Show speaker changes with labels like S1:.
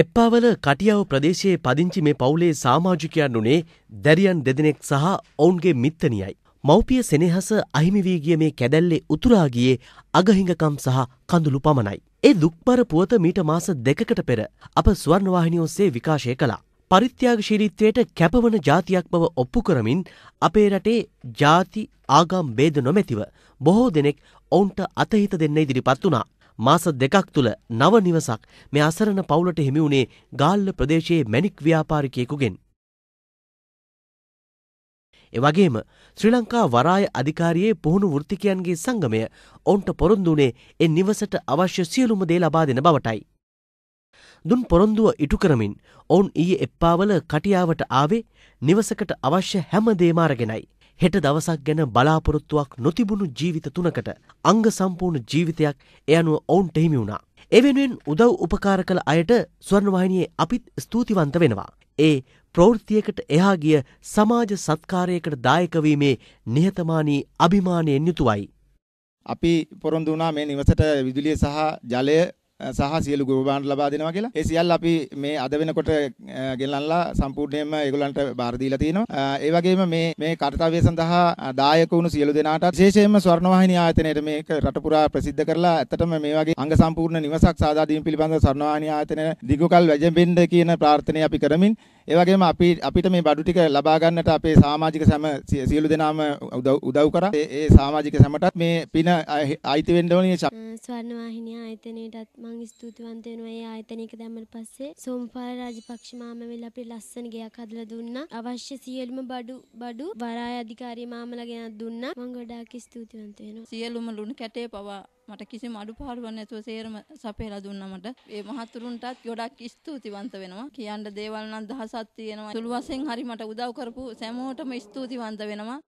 S1: එප්පාවල කටියාව ප්‍රදේශයේ පදිංචි මේ පවුලේ සාමාජිකයන් වුණේ දැරියන් දෙදෙනෙක් සහ ඔවුන්ගේ මිත්තනියයි. මව්පිය සෙනෙහස අහිමි වී ගිය මේ කැදැල්ලේ උතුරා ගියේ අගහිඟකම් සහ කඳුළු පමණයි. ඒ දුක්බර පුවත මීට මාස දෙකකට පෙර අප ස්වර්ණවාහිනිය ඔස්සේ විකාශය කළා. පරිත්‍යාගශීලීත්වයට කැපවන ජාතියක් බව ඔප්පු කරමින් අපේ රටේ ජාති ආගම් බේද නොමැතිව බොහෝ දෙනෙක් ඔවුන්ට අතහිත දෙන්න ඉදිරිපත් වුණා. මාස දෙකක් තුළ නව නිවසක් මේ අසරණ පවුලට හිමි වුණේ ගාල්ල ප්‍රදේශයේ මැණික් ව්‍යාපාරිකයෙකුගෙන්. එවැගේම ශ්‍රී ලංකා වරාය අධිකාරියේ පුහුණු වෘත්තිකයන්ගේ සංගමය ඔවුන්ට පොරොන්දු වුණේ ඒ නිවසට අවශ්‍ය සියලුම දේ ලබා දෙන බවටයි. දුන් පොරොන්දුව ඉටු කරමින් ඔවුන් ඊයේ එප්පාවල කටියාවට ආවේ නිවසකට අවශ්‍ය හැම දේම අරගෙනයි. හෙට දවසක් ගැන බලාපොරොත්තුවක් නොතිබුණු ජීවිත තුනකට අංග සම්පූර්ණ ජීවිතයක් එ අනුව ඔවුන්ට හිමි වුණා. එවෙනුවෙන් උදව් උපකාර කළ අයට ස්වර්ණවාහිනියේ අපිත් ස්තුතිවන්ත වෙනවා. ඒ ප්‍රවෘත්තියකට එහා ගිය සමාජ සත්කාරයකට දායක වීමේ නිහතමානී
S2: අභිමානයෙන් යුතුවයි. අපි පොරොන්දු වුණා මේ නිවසට විදුලිය සහ ජලය සහ සියලු ගුරුබාන්ට ලබා දෙනවා කියලා. ඒ සියල්ල අපි මේ අද වෙනකොට ගෙනල්ලා සම්පූර්ණයෙන්ම ඒගොල්ලන්ට බාර දීලා තිනවා. ඒ වගේම මේ මේ කාර්යය සඳහා දායක වුණු සියලු දෙනාට විශේෂයෙන්ම ස්වර්ණවාහිනී ආයතනයේ මේක රට පුරා ප්‍රසිද්ධ කරලා ඇත්තටම මේ වගේ අංග සම්පූර්ණ නිවසක් සාදා දීම පිළිබඳව ස්වර්ණවාහිනී ආයතනය දිගුකල් වැජඹෙන්න කියන ප්‍රාර්ථනාව අපි කරමින් ඒ වගේම අපි අපිට මේ බඩු ටික ලබා ගන්නට අපේ සමාජික සැම සියලු දෙනාම උදව් කරා. ඒ සමාජික සැමටත් මේ පින අයිති වෙන්න ඕනේ. ස්වර්ණ වාහිනිය ආයතනයටත්
S1: මම ස්තුතිවන්ත වෙනවා. ඒ ආයතනයක දැම්මල පස්සේ සෝම්පාල රාජපක්ෂ මාමවෙල අපිට ලස්සන ගෙයක් හදලා දුන්නා. අවශ්‍ය සියලුම බඩු බඩු වරාය අධිකාරී මාමලා ගෙනත් දුන්නා. මම ගොඩාක් ස්තුතිවන්ත වෙනවා.
S2: සියලුම ලුණු කැටේ පවා මට කිසිම අඩුපාඩුවක් නැතුව සේරම සපයලා දුන්නා මට. ඒ මහතුරුන්ටත් ගොඩක් ස්තුතිවන්ත වෙනවා. කියන්න දේවල් නම් දහසක් තියෙනවා. සුළු වශයෙන් හරි මට උදව් කරපු සෑමෝටම ස්තුතිවන්ත වෙනවා.